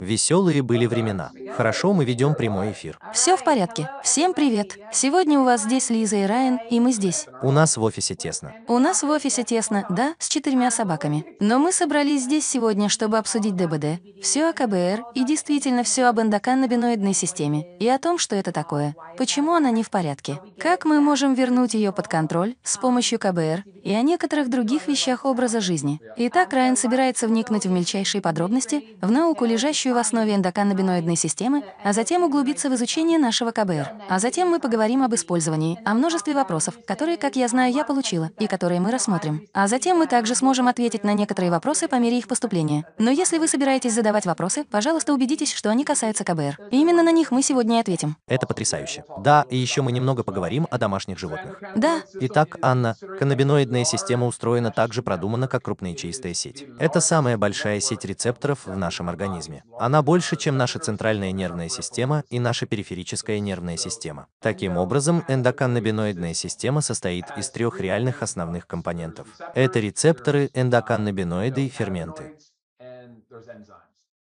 Веселые были времена. Хорошо, мы ведем прямой эфир. Все в порядке. Всем привет. Сегодня у вас здесь Лиза и Райан, и мы здесь. У нас в офисе тесно. У нас в офисе тесно, да, с четырьмя собаками. Но мы собрались здесь сегодня, чтобы обсудить ДБД, все о КБР и действительно все об эндоканнабиноидной системе и о том, что это такое, почему она не в порядке, как мы можем вернуть ее под контроль с помощью КБР и о некоторых других вещах образа жизни. Итак, Райан собирается вникнуть в мельчайшие подробности, в науку, лежащую составляющую в основе эндоканнабиноидной системы, а затем углубиться в изучение нашего КБР. А затем мы поговорим об использовании, о множестве вопросов, которые, как я знаю, я получила, и которые мы рассмотрим. А затем мы также сможем ответить на некоторые вопросы по мере их поступления. Но если вы собираетесь задавать вопросы, пожалуйста, убедитесь, что они касаются КБР. И именно на них мы сегодня и ответим. Это потрясающе. Да, и еще мы немного поговорим о домашних животных. Да. Итак, Анна, каннабиноидная система устроена так же продуманно, как крупная чистая сеть. Это самая большая сеть рецепторов в нашем организме. Она больше, чем наша центральная нервная система и наша периферическая нервная система. Таким образом, эндоканнабиноидная система состоит из трех реальных основных компонентов. Это рецепторы, эндоканнабиноиды и ферменты.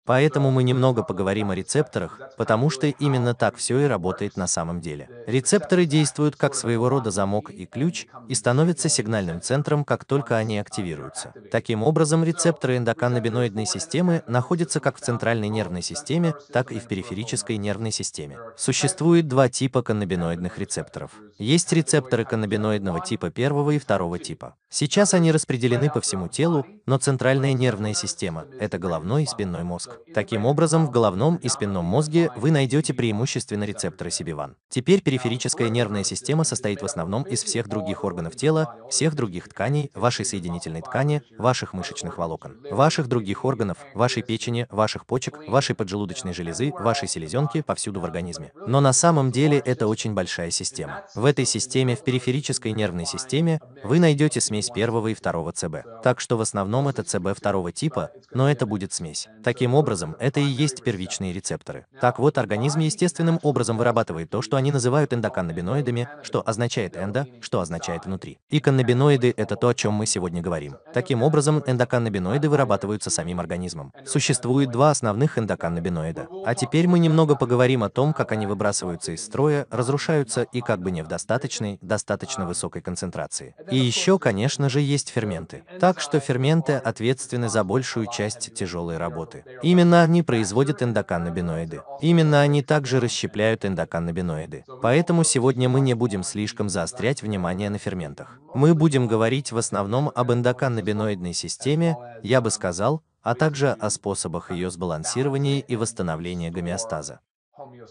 Поэтому мы немного поговорим о рецепторах, потому что именно так все и работает на самом деле. Рецепторы действуют как своего рода замок и ключ и становятся сигнальным центром, как только они активируются. Таким образом, рецепторы эндоканнабиноидной системы находятся как в центральной нервной системе, так и в периферической нервной системе. Существует два типа каннабиноидных рецепторов. Есть рецепторы каннабиноидного типа первого и второго типа. Сейчас они распределены по всему телу, но центральная нервная система – это головной и спинной мозг. Таким образом, в головном и спинном мозге вы найдете преимущественно рецепторы Сибиван. Теперь периферическая нервная система состоит в основном из всех других органов тела, всех других тканей, вашей соединительной ткани, ваших мышечных волокон, ваших других органов, вашей печени, ваших почек, вашей поджелудочной железы, вашей селезенки повсюду в организме. Но на самом деле это очень большая система. В этой системе, в периферической нервной системе, вы найдете смесь первого и второго ЦБ. Так что в основном это ЦБ второго типа, но это будет смесь. Таким образом, образом, это и есть первичные рецепторы. Так вот, организм естественным образом вырабатывает то, что они называют эндоканнабиноидами, что означает эндо, что означает внутри. И каннабиноиды – это то, о чем мы сегодня говорим. Таким образом, эндоканнабиноиды вырабатываются самим организмом. Существует два основных эндоканнабиноида. А теперь мы немного поговорим о том, как они выбрасываются из строя, разрушаются и как бы не в достаточной, достаточно высокой концентрации. И еще, конечно же, есть ферменты. Так что ферменты ответственны за большую часть тяжелой работы. И Именно они производят эндоканнабиноиды. Именно они также расщепляют эндоканнабиноиды. Поэтому сегодня мы не будем слишком заострять внимание на ферментах. Мы будем говорить в основном об эндоканнабиноидной системе, я бы сказал, а также о способах ее сбалансирования и восстановления гомеостаза.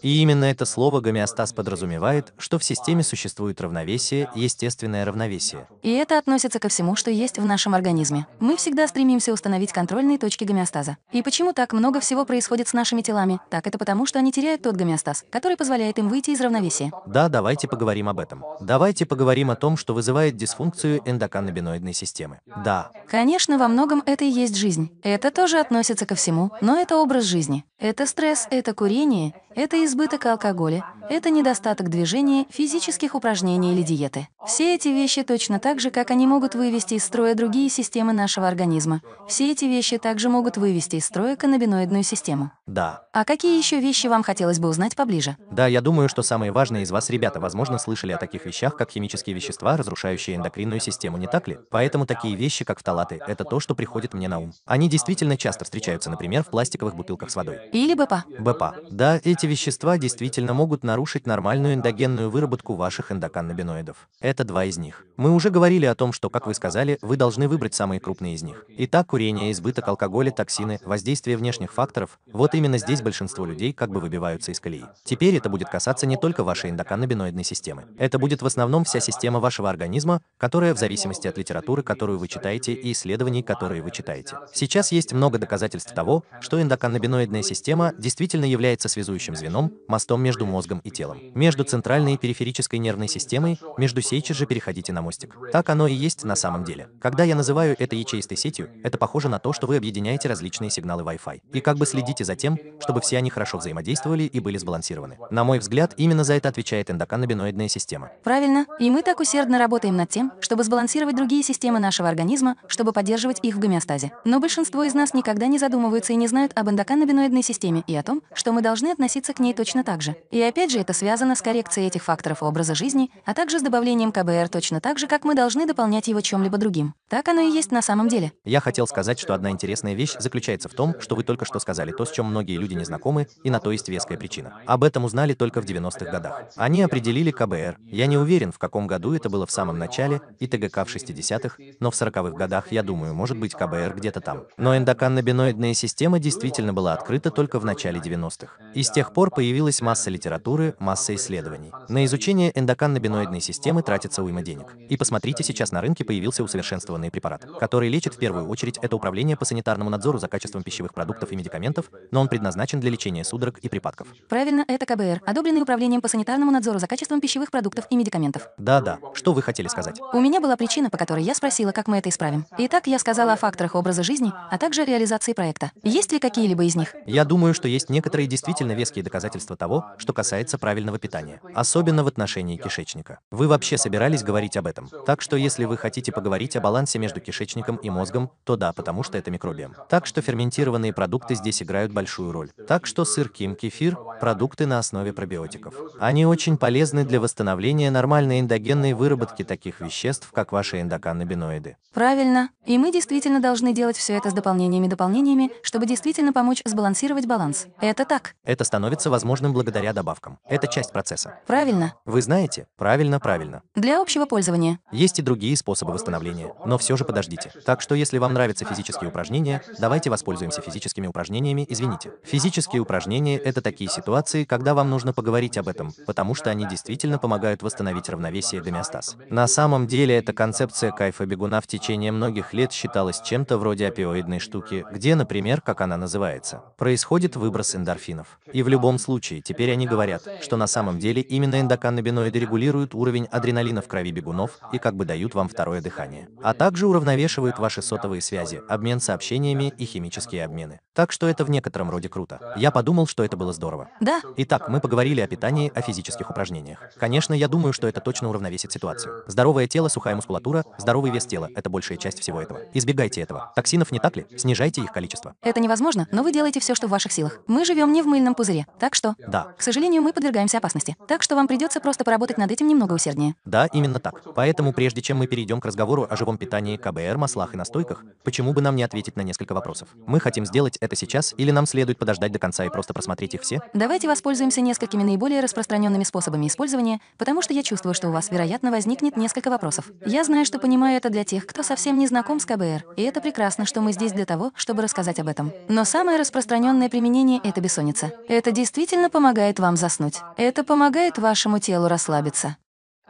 И именно это слово гомеостаз подразумевает, что в системе существует равновесие, естественное равновесие. И это относится ко всему, что есть в нашем организме. Мы всегда стремимся установить контрольные точки гомеостаза. И почему так много всего происходит с нашими телами? Так это потому, что они теряют тот гомеостаз, который позволяет им выйти из равновесия. Да, давайте поговорим об этом. Давайте поговорим о том, что вызывает дисфункцию эндоканнабиноидной системы. Да. Конечно, во многом это и есть жизнь. Это тоже относится ко всему, но это образ жизни. Это стресс, это курение, это избыток алкоголя, это недостаток движения, физических упражнений или диеты. Все эти вещи точно так же, как они могут вывести из строя другие системы нашего организма. Все эти вещи также могут вывести из строя каннабиноидную систему. Да. А какие еще вещи вам хотелось бы узнать поближе? Да, я думаю, что самые важные из вас, ребята, возможно, слышали о таких вещах, как химические вещества, разрушающие эндокринную систему, не так ли? Поэтому такие вещи, как фталаты, это то, что приходит мне на ум. Они действительно часто встречаются, например, в пластиковых бутылках с водой. Или БПА. БПА. Да, эти вещества вещества действительно могут нарушить нормальную эндогенную выработку ваших эндоканнабиноидов. Это два из них. Мы уже говорили о том, что, как вы сказали, вы должны выбрать самые крупные из них. Итак, курение, избыток алкоголя, токсины, воздействие внешних факторов – вот именно здесь большинство людей как бы выбиваются из колеи. Теперь это будет касаться не только вашей эндоканнабиноидной системы. Это будет в основном вся система вашего организма, которая в зависимости от литературы, которую вы читаете, и исследований, которые вы читаете. Сейчас есть много доказательств того, что эндоканнабиноидная система действительно является связующим звеном мозгом, мостом между мозгом и телом. Между центральной и периферической нервной системой, между сейчас же переходите на мостик. Так оно и есть на самом деле. Когда я называю это ячеистой сетью, это похоже на то, что вы объединяете различные сигналы Wi-Fi. И как бы следите за тем, чтобы все они хорошо взаимодействовали и были сбалансированы. На мой взгляд, именно за это отвечает эндоканнабиноидная система. Правильно. И мы так усердно работаем над тем, чтобы сбалансировать другие системы нашего организма, чтобы поддерживать их в гомеостазе. Но большинство из нас никогда не задумываются и не знают об эндоканнабиноидной системе и о том, что мы должны относиться к ней точно так же. И опять же, это связано с коррекцией этих факторов образа жизни, а также с добавлением КБР точно так же, как мы должны дополнять его чем-либо другим. Так оно и есть на самом деле. Я хотел сказать, что одна интересная вещь заключается в том, что вы только что сказали то, с чем многие люди не знакомы, и на то есть веская причина. Об этом узнали только в 90-х годах. Они определили КБР. Я не уверен, в каком году это было в самом начале, и ТГК в 60-х, но в 40-х годах, я думаю, может быть КБР где-то там. Но эндоканнабиноидная система действительно была открыта только в начале 90-х. И с тех пор появилась масса литературы, масса исследований. На изучение эндоканнобиноидной системы тратится уйма денег. И посмотрите, сейчас на рынке появился усовершенствованный препарат, который лечит в первую очередь это управление по санитарному надзору за качеством пищевых продуктов и медикаментов, но он предназначен для лечения судорог и припадков. Правильно, это КБР, одобренный управлением по санитарному надзору за качеством пищевых продуктов и медикаментов. Да-да, что вы хотели сказать? У меня была причина, по которой я спросила, как мы это исправим. Итак, я сказала о факторах образа жизни, а также реализации проекта. Есть ли какие-либо из них? Я думаю, что есть некоторые действительно веские доказательства доказательство того, что касается правильного питания, особенно в отношении кишечника. Вы вообще собирались говорить об этом. Так что если вы хотите поговорить о балансе между кишечником и мозгом, то да, потому что это микробиом. Так что ферментированные продукты здесь играют большую роль. Так что сыр ким кефир – продукты на основе пробиотиков. Они очень полезны для восстановления нормальной эндогенной выработки таких веществ, как ваши эндоканнабиноиды. Правильно. И мы действительно должны делать все это с дополнениями-дополнениями, чтобы действительно помочь сбалансировать баланс. Это так. Это становится возможным благодаря добавкам. Это часть процесса. Правильно. Вы знаете? Правильно, правильно. Для общего пользования. Есть и другие способы восстановления, но все же подождите. Так что если вам нравятся физические упражнения, давайте воспользуемся физическими упражнениями, извините. Физические упражнения — это такие ситуации, когда вам нужно поговорить об этом, потому что они действительно помогают восстановить равновесие гомеостаз. На самом деле эта концепция кайфа бегуна в течение многих лет считалась чем-то вроде опиоидной штуки, где, например, как она называется, происходит выброс эндорфинов. И в любом случае теперь они говорят, что на самом деле именно эндоканнабиноиды регулируют уровень адреналина в крови бегунов и как бы дают вам второе дыхание. А также уравновешивают ваши сотовые связи, обмен сообщениями и химические обмены. Так что это в некотором роде круто. Я подумал, что это было здорово. Да. Итак, мы поговорили о питании, о физических упражнениях. Конечно, я думаю, что это точно уравновесит ситуацию. Здоровое тело, сухая мускулатура, здоровый вес тела – это большая часть всего этого. Избегайте этого. Токсинов не так ли? Снижайте их количество. Это невозможно, но вы делаете все, что в ваших силах. Мы живем не в мыльном пузыре, так что... Да. К сожалению, мы подвергаемся опасности. Так что вам придется просто поработать над этим немного усерднее. Да, именно так. Поэтому прежде чем мы перейдем к разговору о живом питании, КБР, маслах и настойках, почему бы нам не ответить на несколько вопросов? Мы хотим сделать это сейчас или нам следует подождать до конца и просто просмотреть их все? Давайте воспользуемся несколькими наиболее распространенными способами использования, потому что я чувствую, что у вас, вероятно, возникнет несколько вопросов. Я знаю, что понимаю это для тех, кто совсем не знаком с КБР, и это прекрасно, что мы здесь для того, чтобы рассказать об этом. Но самое распространенное применение — это бессонница. Это действительно действительно помогает вам заснуть. Это помогает вашему телу расслабиться.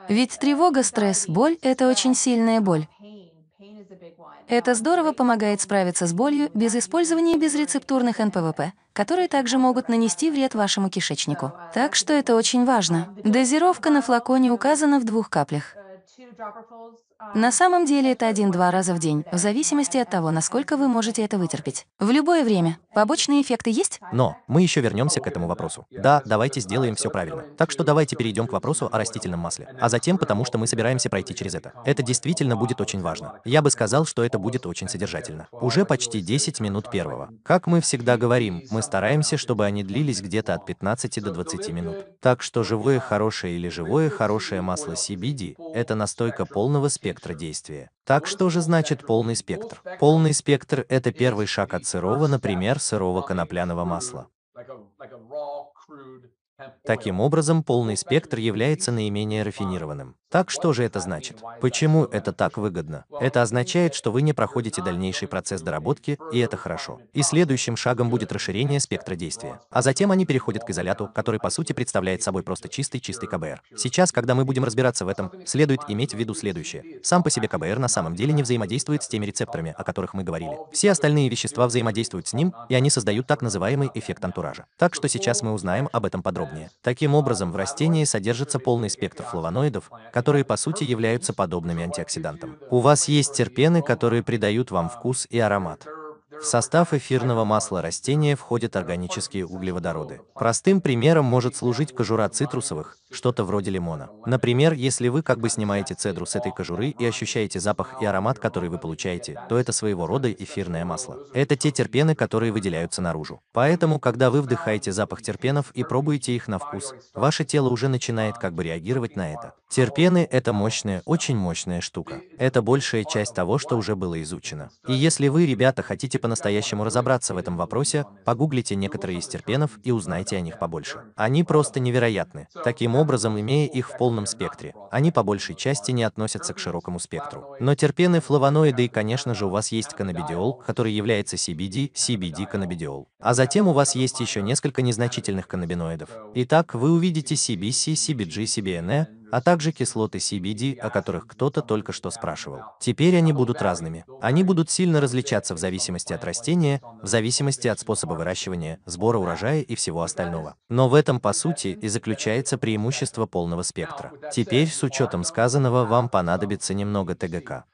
Ведь тревога, стресс, боль — это очень сильная боль. Это здорово помогает справиться с болью без использования безрецептурных НПВП, которые также могут нанести вред вашему кишечнику. Так что это очень важно. Дозировка на флаконе указана в двух каплях. На самом деле это один-два раза в день, в зависимости от того, насколько вы можете это вытерпеть. В любое время. Побочные эффекты есть? Но мы еще вернемся к этому вопросу. Да, давайте сделаем все правильно. Так что давайте перейдем к вопросу о растительном масле. А затем, потому что мы собираемся пройти через это. Это действительно будет очень важно. Я бы сказал, что это будет очень содержательно. Уже почти 10 минут первого. Как мы всегда говорим, мы стараемся, чтобы они длились где-то от 15 до 20 минут. Так что живое хорошее или живое хорошее масло CBD – это настойка полного спирта спектра действия. Так что же значит полный спектр? Полный спектр – это первый шаг от сырого, например, сырого конопляного масла. Таким образом, полный спектр является наименее рафинированным. Так что же это значит? Почему это так выгодно? Это означает, что вы не проходите дальнейший процесс доработки, и это хорошо. И следующим шагом будет расширение спектра действия. А затем они переходят к изоляту, который по сути представляет собой просто чистый-чистый КБР. Сейчас, когда мы будем разбираться в этом, следует иметь в виду следующее. Сам по себе КБР на самом деле не взаимодействует с теми рецепторами, о которых мы говорили. Все остальные вещества взаимодействуют с ним, и они создают так называемый эффект антуража. Так что сейчас мы узнаем об этом подробнее. Таким образом, в растении содержится полный спектр флавоноидов, которые по сути являются подобными антиоксидантам. У вас есть терпены, которые придают вам вкус и аромат. В состав эфирного масла растения входят органические углеводороды. Простым примером может служить кожура цитрусовых, что-то вроде лимона. Например, если вы как бы снимаете цедру с этой кожуры и ощущаете запах и аромат, который вы получаете, то это своего рода эфирное масло. Это те терпены, которые выделяются наружу. Поэтому, когда вы вдыхаете запах терпенов и пробуете их на вкус, ваше тело уже начинает как бы реагировать на это. Терпены – это мощная, очень мощная штука. Это большая часть того, что уже было изучено. И если вы, ребята, хотите по-настоящему разобраться в этом вопросе, погуглите некоторые из терпенов и узнайте о них побольше. Они просто невероятны. Таким образом, имея их в полном спектре, они по большей части не относятся к широкому спектру. Но терпены, флавоноиды и, конечно же, у вас есть канабидиол, который является CBD, CBD-канабидиол. А затем у вас есть еще несколько незначительных каннабиноидов. Итак, вы увидите CBC, CBG, CBNE, а также кислоты CBD, о которых кто-то только что спрашивал. Теперь они будут разными. Они будут сильно различаться в зависимости от растения, в зависимости от способа выращивания, сбора урожая и всего остального. Но в этом, по сути, и заключается преимущество полного спектра. Теперь, с учетом сказанного, вам понадобится немного ТГК.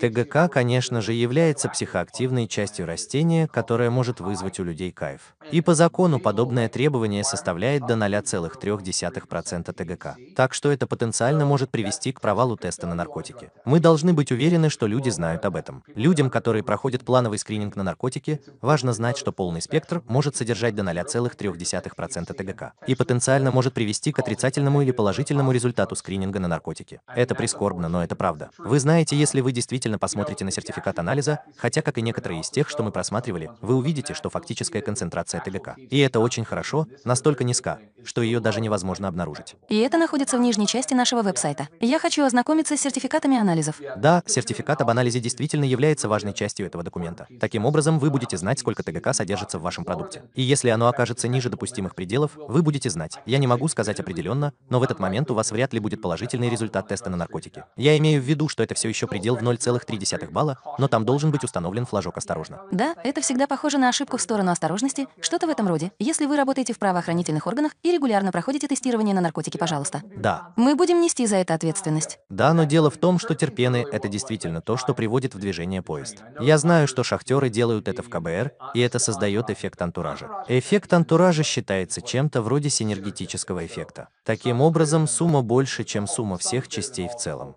ТГК, конечно же, является психоактивной частью растения, которая может вызвать у людей кайф. И по закону подобное требование составляет до 0,3% ТГК. Так что это потенциально может привести к провалу теста на наркотики. Мы должны быть уверены, что люди знают об этом. Людям, которые проходят плановый скрининг на наркотики, важно знать, что полный спектр может содержать до 0,3% ТГК и потенциально может привести к отрицательному или положительному результату скрининга на наркотики. Это прискорбно, но это правда. Вы знаете, если вы действительно внимательно посмотрите на сертификат анализа, хотя, как и некоторые из тех, что мы просматривали, вы увидите, что фактическая концентрация ТГК. И это очень хорошо, настолько низка, что ее даже невозможно обнаружить. И это находится в нижней части нашего веб-сайта. Я хочу ознакомиться с сертификатами анализов. Да, сертификат об анализе действительно является важной частью этого документа. Таким образом, вы будете знать, сколько ТГК содержится в вашем продукте. И если оно окажется ниже допустимых пределов, вы будете знать. Я не могу сказать определенно, но в этот момент у вас вряд ли будет положительный результат теста на наркотики. Я имею в виду, что это все еще предел в 0,5 7,3 балла, но там должен быть установлен флажок «Осторожно». Да, это всегда похоже на ошибку в сторону осторожности, что-то в этом роде. Если вы работаете в правоохранительных органах и регулярно проходите тестирование на наркотики, пожалуйста. Да. Мы будем нести за это ответственность. Да, но дело в том, что терпены — это действительно то, что приводит в движение поезд. Я знаю, что шахтеры делают это в КБР, и это создает эффект антуража. Эффект антуража считается чем-то вроде синергетического эффекта. Таким образом, сумма больше, чем сумма всех частей в целом.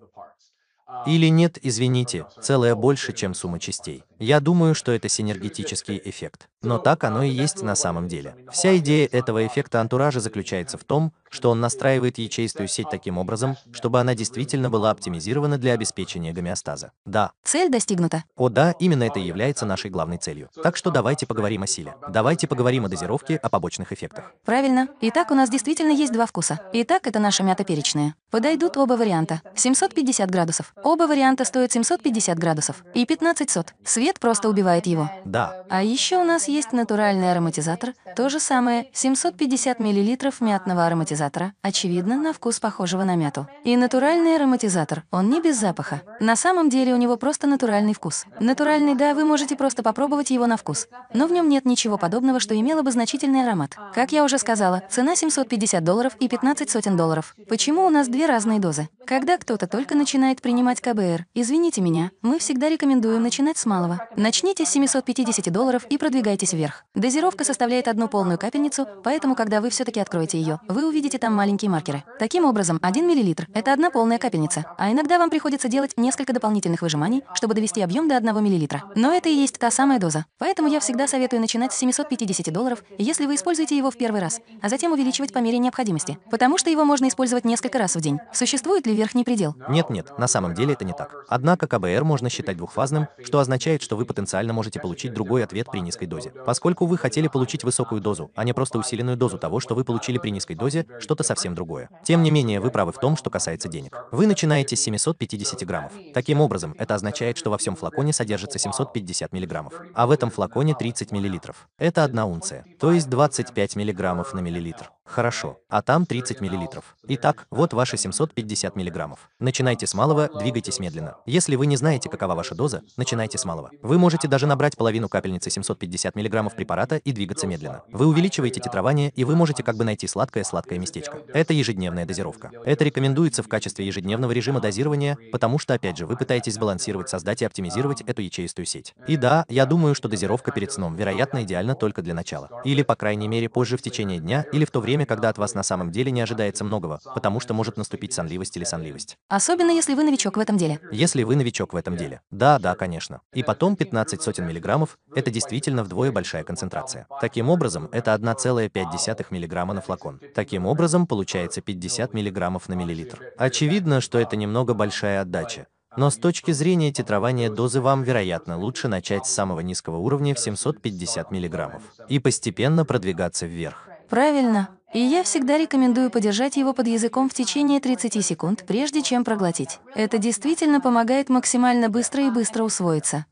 Или нет, извините, целое больше, чем сумма частей. Я думаю, что это синергетический эффект. Но так оно и есть на самом деле. Вся идея этого эффекта антуража заключается в том, что он настраивает ячеистую сеть таким образом, чтобы она действительно была оптимизирована для обеспечения гомеостаза. Да. Цель достигнута. О да, именно это и является нашей главной целью. Так что давайте поговорим о силе. Давайте поговорим о дозировке, о побочных эффектах. Правильно. Итак, у нас действительно есть два вкуса. Итак, это наша мята перечная. Подойдут оба варианта. 750 градусов. Оба варианта стоят 750 градусов. И 1500. Свет Цвет просто убивает его. Да. А еще у нас есть натуральный ароматизатор, то же самое, 750 миллилитров мятного ароматизатора, очевидно, на вкус похожего на мяту. И натуральный ароматизатор, он не без запаха. На самом деле у него просто натуральный вкус. Натуральный, да, вы можете просто попробовать его на вкус, но в нем нет ничего подобного, что имело бы значительный аромат. Как я уже сказала, цена 750 долларов и 15 сотен долларов. Почему у нас две разные дозы? Когда кто-то только начинает принимать КБР, извините меня, мы всегда рекомендуем начинать с малого. Начните с 750 долларов и продвигайтесь вверх. Дозировка составляет одну полную капельницу, поэтому, когда вы все-таки откроете ее, вы увидите там маленькие маркеры. Таким образом, 1 мл – это одна полная капельница, а иногда вам приходится делать несколько дополнительных выжиманий, чтобы довести объем до 1 мл. Но это и есть та самая доза. Поэтому я всегда советую начинать с 750 долларов, если вы используете его в первый раз, а затем увеличивать по мере необходимости, потому что его можно использовать несколько раз в день. Существует ли верхний предел? Нет-нет, на самом деле это не так. Однако КБР можно считать двухфазным, что означает, что что вы потенциально можете получить другой ответ при низкой дозе. Поскольку вы хотели получить высокую дозу, а не просто усиленную дозу того, что вы получили при низкой дозе, что-то совсем другое. Тем не менее, вы правы в том, что касается денег. Вы начинаете с 750 граммов. Таким образом, это означает, что во всем флаконе содержится 750 миллиграммов, а в этом флаконе 30 миллилитров. Это одна унция, то есть 25 миллиграммов на миллилитр. Хорошо, а там 30 мл. Итак, вот ваши 750 мг. Начинайте с малого, двигайтесь медленно. Если вы не знаете, какова ваша доза, начинайте с малого. Вы можете даже набрать половину капельницы 750 мг препарата и двигаться медленно. Вы увеличиваете тетрование, и вы можете как бы найти сладкое-сладкое местечко. Это ежедневная дозировка. Это рекомендуется в качестве ежедневного режима дозирования, потому что, опять же, вы пытаетесь балансировать, создать и оптимизировать эту ячеистую сеть. И да, я думаю, что дозировка перед сном, вероятно, идеально только для начала. Или, по крайней мере, позже в течение дня, или в то время, время, когда от вас на самом деле не ожидается многого, потому что может наступить сонливость или сонливость. Особенно, если вы новичок в этом деле. Если вы новичок в этом деле. Да, да, конечно. И потом 15 сотен миллиграммов – это действительно вдвое большая концентрация. Таким образом, это 1,5 миллиграмма на флакон. Таким образом, получается 50 миллиграммов на миллилитр. Очевидно, что это немного большая отдача. Но с точки зрения титрования дозы вам, вероятно, лучше начать с самого низкого уровня в 750 миллиграммов и постепенно продвигаться вверх. Правильно. И я всегда рекомендую подержать его под языком в течение 30 секунд, прежде чем проглотить. Это действительно помогает максимально быстро и быстро усвоиться.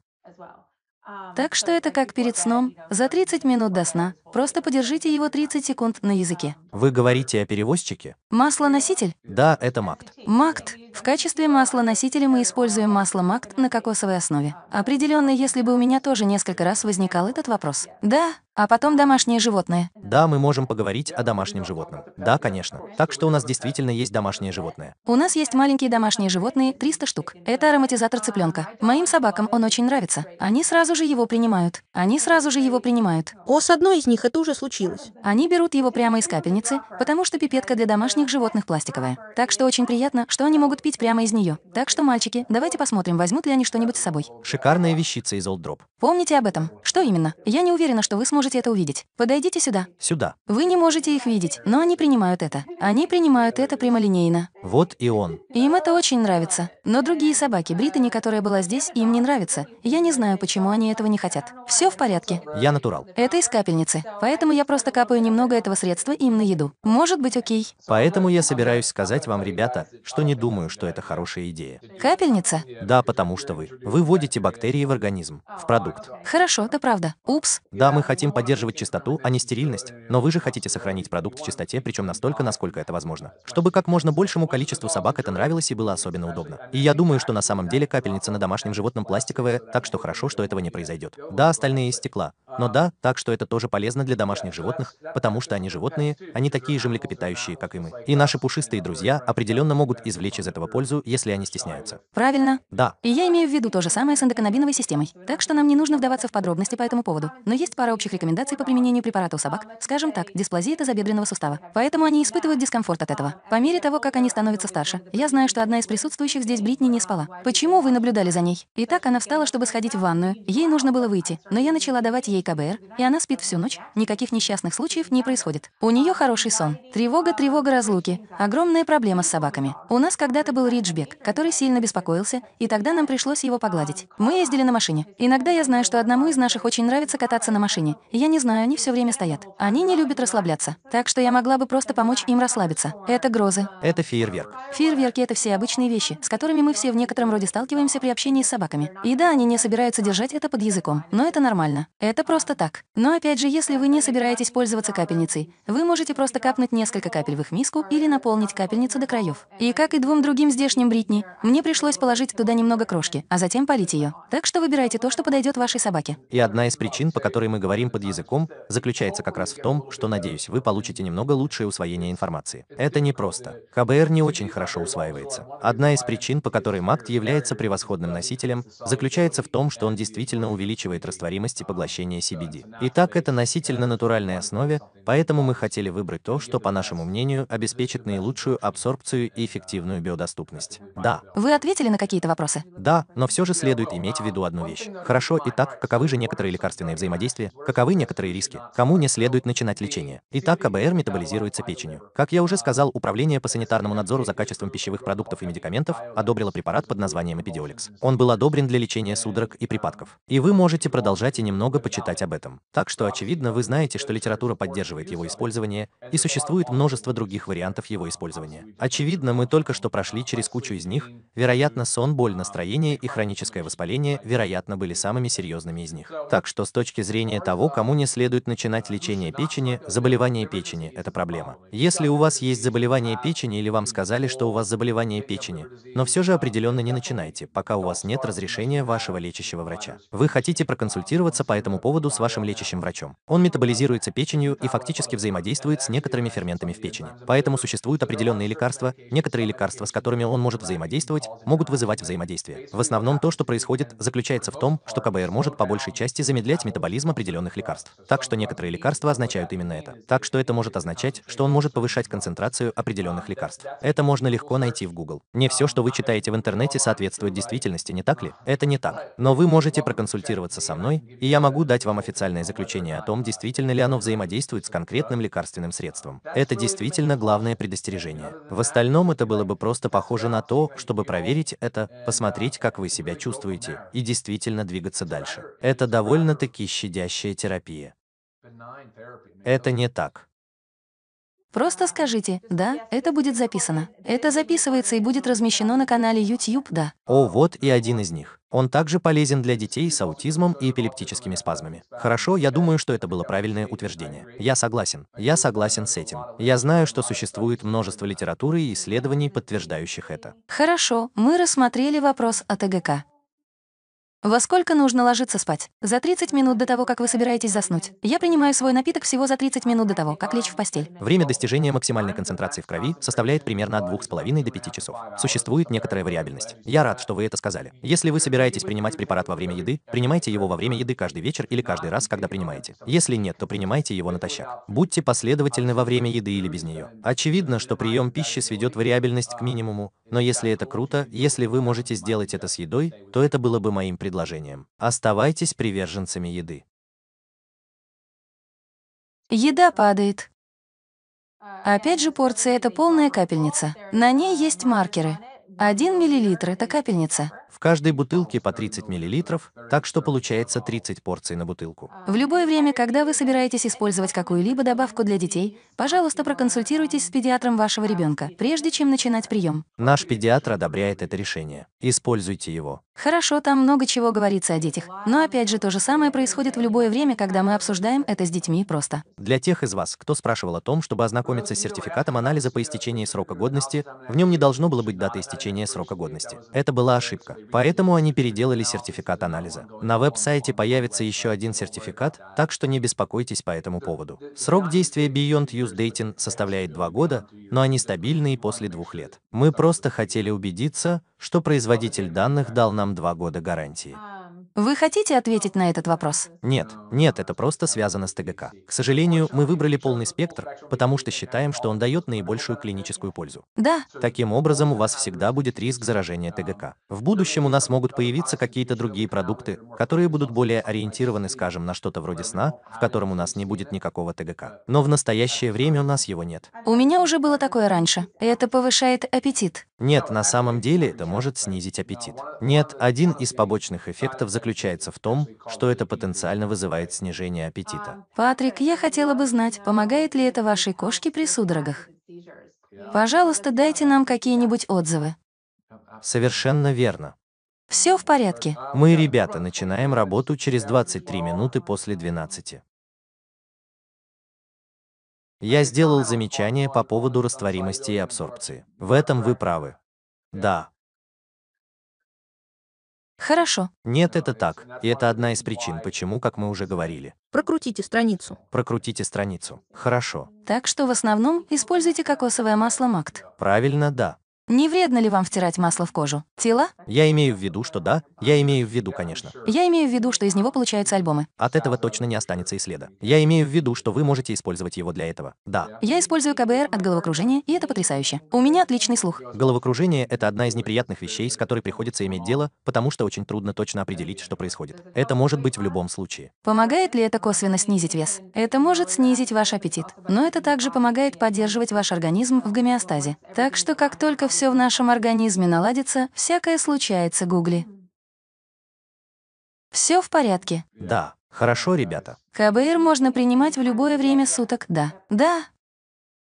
Так что это как перед сном, за 30 минут до сна, Просто подержите его 30 секунд на языке. Вы говорите о перевозчике? Маслоноситель? Да, это МАКТ. МАКТ. В качестве маслоносителя мы используем масло МАКТ на кокосовой основе. Определенно, если бы у меня тоже несколько раз возникал этот вопрос. Да, а потом домашнее животное. Да, мы можем поговорить о домашнем животном. Да, конечно. Так что у нас действительно есть домашнее животное. У нас есть маленькие домашние животные, 300 штук. Это ароматизатор цыпленка. Моим собакам он очень нравится. Они сразу же его принимают. Они сразу же его принимают. О, с одной из них это уже случилось. Они берут его прямо из капельницы, потому что пипетка для домашних животных пластиковая. Так что очень приятно, что они могут пить прямо из нее. Так что, мальчики, давайте посмотрим, возьмут ли они что-нибудь с собой. Шикарная вещица из Old Drop. Помните об этом. Что именно? Я не уверена, что вы сможете это увидеть. Подойдите сюда. Сюда. Вы не можете их видеть, но они принимают это. Они принимают это прямолинейно. Вот и он. Им это очень нравится. Но другие собаки Британи, которая была здесь, им не нравится. Я не знаю, почему они этого не хотят. Все в порядке. Я натурал. Это из капельницы. Поэтому я просто капаю немного этого средства им на еду. Может быть окей. Поэтому я собираюсь сказать вам, ребята, что не думаю, что это хорошая идея. Капельница? Да, потому что вы. Вы вводите бактерии в организм, в продукт. Хорошо, это правда. Упс. Да, мы хотим поддерживать чистоту, а не стерильность, но вы же хотите сохранить продукт в чистоте, причем настолько, насколько это возможно. Чтобы как можно большему количеству собак это нравилось и было особенно удобно. И я думаю, что на самом деле капельница на домашнем животном пластиковая, так что хорошо, что этого не произойдет. Да, остальные из стекла. Но да, так что это тоже полезно полезно для домашних животных, потому что они животные, они такие же млекопитающие, как и мы. И наши пушистые друзья определенно могут извлечь из этого пользу, если они стесняются. Правильно. Да. И я имею в виду то же самое с эндоканабиновой системой. Так что нам не нужно вдаваться в подробности по этому поводу. Но есть пара общих рекомендаций по применению препарата у собак. Скажем так, дисплазия тазобедренного сустава. Поэтому они испытывают дискомфорт от этого. По мере того, как они становятся старше. Я знаю, что одна из присутствующих здесь Бритни не спала. Почему вы наблюдали за ней? Итак, она встала, чтобы сходить в ванную. Ей нужно было выйти, но я начала давать ей КБР, и она спит всю ночь, Никаких несчастных случаев не происходит. У нее хороший сон. Тревога, тревога разлуки. Огромная проблема с собаками. У нас когда-то был риджбек, который сильно беспокоился, и тогда нам пришлось его погладить. Мы ездили на машине. Иногда я знаю, что одному из наших очень нравится кататься на машине. Я не знаю, они все время стоят. Они не любят расслабляться. Так что я могла бы просто помочь им расслабиться. Это грозы. Это фейерверк. Фейерверки — это все обычные вещи, с которыми мы все в некотором роде сталкиваемся при общении с собаками. И да, они не собираются держать это под языком, но это нормально. Это просто так. Но опять же, если если вы не собираетесь пользоваться капельницей, вы можете просто капнуть несколько капель в их миску или наполнить капельницу до краев. И как и двум другим здешним бритни, мне пришлось положить туда немного крошки, а затем полить ее. Так что выбирайте то, что подойдет вашей собаке. И одна из причин, по которой мы говорим под языком, заключается как раз в том, что, надеюсь, вы получите немного лучшее усвоение информации. Это непросто. КБР не очень хорошо усваивается. Одна из причин, по которой МАКТ является превосходным носителем, заключается в том, что он действительно увеличивает растворимость и поглощение CBD. Итак, это носитель на натуральной основе, поэтому мы хотели выбрать то, что, по нашему мнению, обеспечит наилучшую абсорбцию и эффективную биодоступность. Да. Вы ответили на какие-то вопросы? Да, но все же следует иметь в виду одну вещь. Хорошо, итак, каковы же некоторые лекарственные взаимодействия, каковы некоторые риски, кому не следует начинать лечение. Итак, КБР метаболизируется печенью. Как я уже сказал, Управление по санитарному надзору за качеством пищевых продуктов и медикаментов одобрило препарат под названием Эпидиоликс. Он был одобрен для лечения судорог и припадков. И вы можете продолжать и немного почитать об этом. Так что, очевидно, вы знаете, что литература поддерживает его использование, и существует множество других вариантов его использования. Очевидно, мы только что прошли через кучу из них, вероятно, сон, боль, настроение и хроническое воспаление, вероятно, были самыми серьезными из них. Так что с точки зрения того, кому не следует начинать лечение печени, заболевание печени – это проблема. Если у вас есть заболевание печени или вам сказали, что у вас заболевание печени, но все же определенно не начинайте, пока у вас нет разрешения вашего лечащего врача. Вы хотите проконсультироваться по этому поводу с вашим лечащим врачом. Он метаболизируется печенью и фактически взаимодействует с некоторыми ферментами в печени. Поэтому существуют определенные лекарства, некоторые лекарства, с которыми он может взаимодействовать, могут вызывать взаимодействие. В основном то, что происходит, заключается в том, что КБР может по большей части замедлять метаболизм определенных лекарств. Так что некоторые лекарства означают именно это. Так что это может означать, что он может повышать концентрацию определенных лекарств. Это можно легко найти в Google. Не все, что вы читаете в интернете, соответствует действительности, не так ли? Это не так. Но вы можете проконсультироваться со мной, и я могу дать вам официальное заключение о том, действительно действительно ли оно взаимодействует с конкретным лекарственным средством. Это действительно главное предостережение. В остальном это было бы просто похоже на то, чтобы проверить это, посмотреть, как вы себя чувствуете, и действительно двигаться дальше. Это довольно-таки щадящая терапия. Это не так. Просто скажите, да, это будет записано. Это записывается и будет размещено на канале YouTube, да. О, вот и один из них. Он также полезен для детей с аутизмом и эпилептическими спазмами. Хорошо, я думаю, что это было правильное утверждение. Я согласен. Я согласен с этим. Я знаю, что существует множество литературы и исследований, подтверждающих это. Хорошо, мы рассмотрели вопрос о ТГК. Во сколько нужно ложиться спать? За 30 минут до того, как вы собираетесь заснуть. Я принимаю свой напиток всего за 30 минут до того, как лечь в постель. Время достижения максимальной концентрации в крови составляет примерно от 2,5 до 5 часов. Существует некоторая вариабельность. Я рад, что вы это сказали. Если вы собираетесь принимать препарат во время еды, принимайте его во время еды каждый вечер или каждый раз, когда принимаете. Если нет, то принимайте его натощак. Будьте последовательны во время еды или без нее. Очевидно, что прием пищи сведет вариабельность к минимуму, но если это круто, если вы можете сделать это с едой, то это было бы моим предложением предложением. Оставайтесь приверженцами еды. Еда падает. Опять же, порция — это полная капельница. На ней есть маркеры. Один миллилитр это капельница. В каждой бутылке по 30 мл, так что получается 30 порций на бутылку. В любое время, когда вы собираетесь использовать какую-либо добавку для детей, пожалуйста, проконсультируйтесь с педиатром вашего ребенка, прежде чем начинать прием. Наш педиатр одобряет это решение. Используйте его. Хорошо, там много чего говорится о детях. Но опять же, то же самое происходит в любое время, когда мы обсуждаем это с детьми просто. Для тех из вас, кто спрашивал о том, чтобы ознакомиться с сертификатом анализа по истечении срока годности, в нем не должно было быть даты истечения срока годности. Это была ошибка. Поэтому они переделали сертификат анализа. На веб-сайте появится еще один сертификат, так что не беспокойтесь по этому поводу. Срок действия Beyond Use Dating составляет два года, но они стабильны и после двух лет. Мы просто хотели убедиться, что производитель данных дал нам два года гарантии. Вы хотите ответить на этот вопрос? Нет, нет, это просто связано с ТГК. К сожалению, мы выбрали полный спектр, потому что считаем, что он дает наибольшую клиническую пользу. Да. Таким образом, у вас всегда будет риск заражения ТГК. В будущем у нас могут появиться какие-то другие продукты, которые будут более ориентированы, скажем, на что-то вроде сна, в котором у нас не будет никакого ТГК. Но в настоящее время у нас его нет. У меня уже было такое раньше. Это повышает аппетит. Нет, на самом деле это может снизить аппетит. Нет, один из побочных эффектов заключается в том, что это потенциально вызывает снижение аппетита. Патрик, я хотела бы знать, помогает ли это вашей кошке при судорогах? Пожалуйста, дайте нам какие-нибудь отзывы. Совершенно верно. Все в порядке. Мы, ребята, начинаем работу через 23 минуты после 12. Я сделал замечание по поводу растворимости и абсорбции. В этом вы правы. Да. Хорошо. Нет, это так. И это одна из причин, почему, как мы уже говорили. Прокрутите страницу. Прокрутите страницу. Хорошо. Так что в основном используйте кокосовое масло МАКТ. Правильно, да. Не вредно ли вам втирать масло в кожу? Тела? Я имею в виду, что да. Я имею в виду, конечно. Я имею в виду, что из него получаются альбомы. От этого точно не останется и следа. Я имею в виду, что вы можете использовать его для этого. Да. Я использую КБР от головокружения, и это потрясающе. У меня отличный слух. Головокружение — это одна из неприятных вещей, с которой приходится иметь дело, потому что очень трудно точно определить, что происходит. Это может быть в любом случае. Помогает ли это косвенно снизить вес? Это может снизить ваш аппетит, но это также помогает поддерживать ваш организм в гомеостазе. Так что как только все в нашем организме наладится, всякое случается, Гугли. Все в порядке. Да, хорошо, ребята. КБР а можно принимать в любое время суток, да. Да.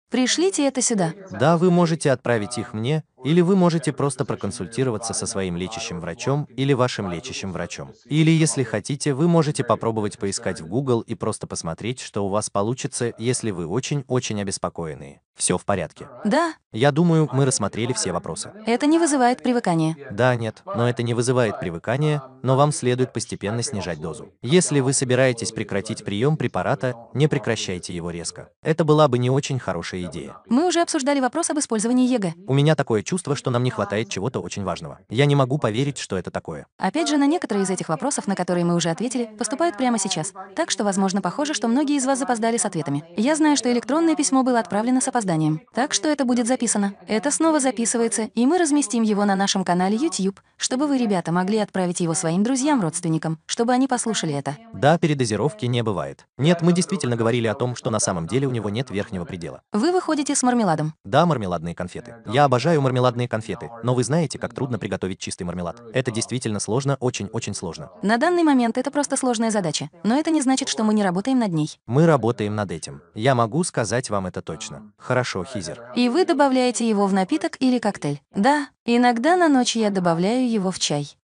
Пришлите это сюда. Да, вы можете отправить их мне, или вы можете просто проконсультироваться со своим лечащим врачом или вашим лечащим врачом. Или, если хотите, вы можете попробовать поискать в Google и просто посмотреть, что у вас получится, если вы очень-очень обеспокоенные. Все в порядке. Да. Я думаю, мы рассмотрели все вопросы. Это не вызывает привыкания. Да, нет, но это не вызывает привыкания, но вам следует постепенно снижать дозу. Если вы собираетесь прекратить прием препарата, не прекращайте его резко. Это была бы не очень хорошая идея. Мы уже обсуждали вопрос об использовании ЕГЭ. У меня такое чувство чувство, что нам не хватает чего-то очень важного. Я не могу поверить, что это такое. Опять же, на некоторые из этих вопросов, на которые мы уже ответили, поступают прямо сейчас. Так что, возможно, похоже, что многие из вас запоздали с ответами. Я знаю, что электронное письмо было отправлено с опозданием. Так что это будет записано. Это снова записывается, и мы разместим его на нашем канале YouTube, чтобы вы, ребята, могли отправить его своим друзьям, родственникам, чтобы они послушали это. Да, передозировки не бывает. Нет, мы действительно говорили о том, что на самом деле у него нет верхнего предела. Вы выходите с мармеладом. Да, мармеладные конфеты. Я обожаю мармелад мармеладные конфеты, но вы знаете, как трудно приготовить чистый мармелад. Это действительно сложно, очень-очень сложно. На данный момент это просто сложная задача, но это не значит, что мы не работаем над ней. Мы работаем над этим. Я могу сказать вам это точно. Хорошо, Хизер. И вы добавляете его в напиток или коктейль? Да, иногда на ночь я добавляю его в чай.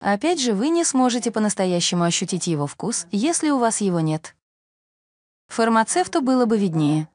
Опять же, вы не сможете по-настоящему ощутить его вкус, если у вас его нет. Фармацевту было бы виднее,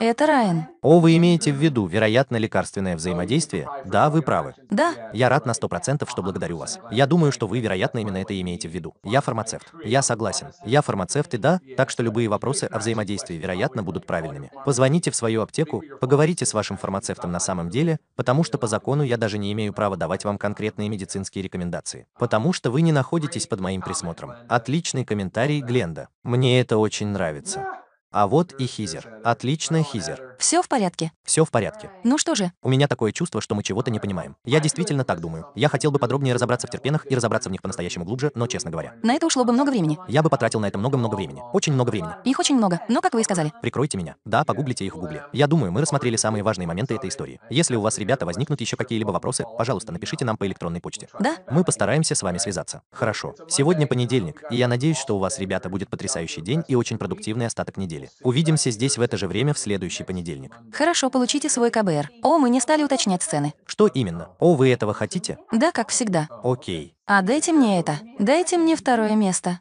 это Райан. О, вы имеете в виду, вероятно, лекарственное взаимодействие? Да, вы правы. Да. Я рад на сто процентов, что благодарю вас. Я думаю, что вы, вероятно, именно это имеете в виду. Я фармацевт. Я согласен. Я фармацевт и да, так что любые вопросы о взаимодействии, вероятно, будут правильными. Позвоните в свою аптеку, поговорите с вашим фармацевтом на самом деле, потому что по закону я даже не имею права давать вам конкретные медицинские рекомендации. Потому что вы не находитесь под моим присмотром. Отличный комментарий Гленда. Мне это очень нравится. А вот и хизер. Отлично, хизер. Все в порядке. Все в порядке. Ну что же? У меня такое чувство, что мы чего-то не понимаем. Я действительно так думаю. Я хотел бы подробнее разобраться в терпенах и разобраться в них по-настоящему глубже, но честно говоря. На это ушло бы много времени. Я бы потратил на это много-много времени. Очень много времени. Их очень много, но как вы и сказали. Прикройте меня. Да, погуглите их в гугле. Я думаю, мы рассмотрели самые важные моменты этой истории. Если у вас, ребята, возникнут еще какие-либо вопросы, пожалуйста, напишите нам по электронной почте. Да. Мы постараемся с вами связаться. Хорошо. Сегодня понедельник, и я надеюсь, что у вас, ребята, будет потрясающий день и очень продуктивный остаток недели. Увидимся здесь в это же время в следующий понедельник понедельник. Хорошо, получите свой КБР. О, мы не стали уточнять цены. Что именно? О, вы этого хотите? Да, как всегда. Окей. А дайте мне это. Дайте мне второе место.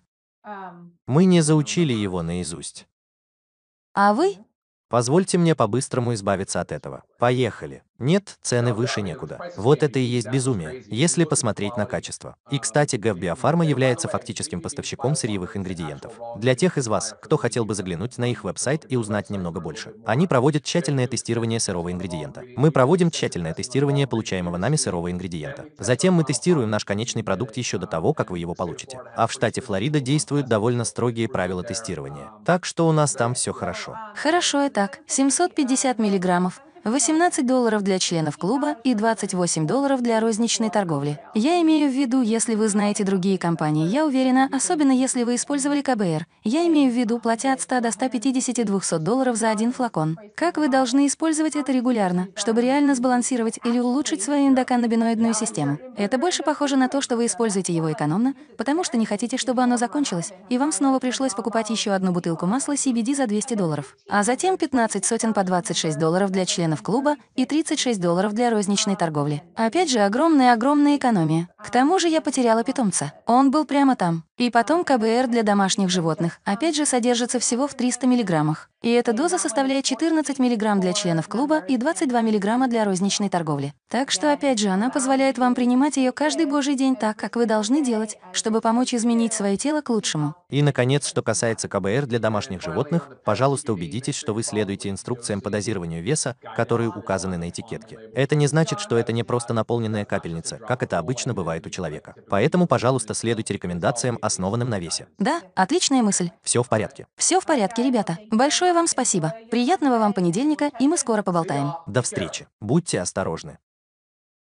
Мы не заучили его наизусть. А вы? Позвольте мне по-быстрому избавиться от этого. Поехали. Нет, цены выше некуда. Вот это и есть безумие, если посмотреть на качество. И, а, кстати, ну, ГЭФ Биофарма ну, является фактическим поставщиком сырьевых ингредиентов. Для тех из вас, кто хотел бы заглянуть на их веб-сайт и узнать немного больше. Они проводят тщательное тестирование сырого ингредиента. Мы проводим тщательное тестирование получаемого нами сырого ингредиента. Затем мы тестируем наш конечный продукт еще до того, как вы его получите. А в штате Флорида действуют довольно строгие правила тестирования. Так что у нас там все хорошо. Хорошо и так. 750 миллиграммов. 18 долларов для членов клуба и 28 долларов для розничной торговли. Я имею в виду, если вы знаете другие компании, я уверена, особенно если вы использовали КБР, я имею в виду, платя от 100 до 150-200 долларов за один флакон. Как вы должны использовать это регулярно, чтобы реально сбалансировать или улучшить свою эндоканнабиноидную систему? Это больше похоже на то, что вы используете его экономно, потому что не хотите, чтобы оно закончилось, и вам снова пришлось покупать еще одну бутылку масла CBD за 200 долларов. А затем 15 сотен по 26 долларов для членов членов клуба и 36 долларов для розничной торговли. Опять же, огромная-огромная экономия. К тому же я потеряла питомца. Он был прямо там. И потом КБР для домашних животных, опять же, содержится всего в 300 миллиграммах. И эта доза составляет 14 миллиграмм для членов клуба и 22 миллиграмма для розничной торговли. Так что, опять же, она позволяет вам принимать ее каждый божий день так, как вы должны делать, чтобы помочь изменить свое тело к лучшему. И, наконец, что касается КБР для домашних животных, пожалуйста, убедитесь, что вы следуете инструкциям по дозированию веса, которые указаны на этикетке. Это не значит, что это не просто наполненная капельница, как это обычно бывает у человека. Поэтому, пожалуйста, следуйте рекомендациям, основанным на весе. Да, отличная мысль. Все в порядке. Все в порядке, ребята. Большое вам спасибо. Приятного вам понедельника, и мы скоро поболтаем. До встречи. Будьте осторожны.